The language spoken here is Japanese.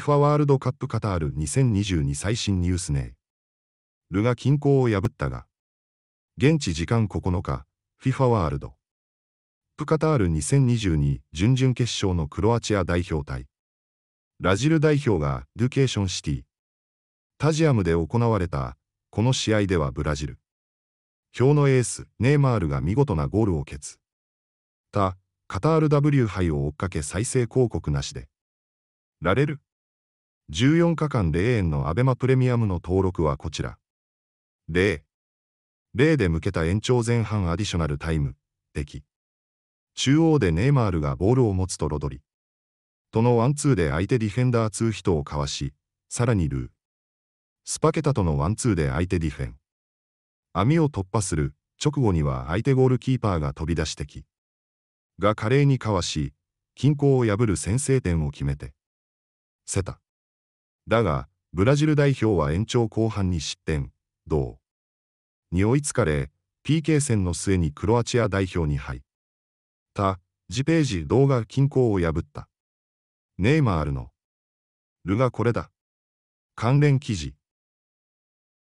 FIFA ワールドカップカタール2022最新ニュースね。ルが均衡を破ったが、現地時間9日、FIFA ワールド。プカタール2022準々決勝のクロアチア代表対、ラジル代表がデュケーションシティ、タジアムで行われた、この試合ではブラジル。表のエース、ネイマールが見事なゴールを決。他、た、カタール W 杯を追っかけ再生広告なしで。られる。14日間0円のアベマプレミアムの登録はこちら。0。0で向けた延長前半アディショナルタイム、敵。中央でネイマールがボールを持つとロドリ。とのワンツーで相手ディフェンダー2人をかわし、さらにルー。スパケタとのワンツーで相手ディフェン。網を突破する直後には相手ゴールキーパーが飛び出してき。が華麗にかわし、均衡を破る先制点を決めて。セタ。だが、ブラジル代表は延長後半に失点、同に追いつかれ、PK 戦の末にクロアチア代表に敗。他、ジページ動画均衡を破った。ネイマールの。ルがこれだ。関連記事。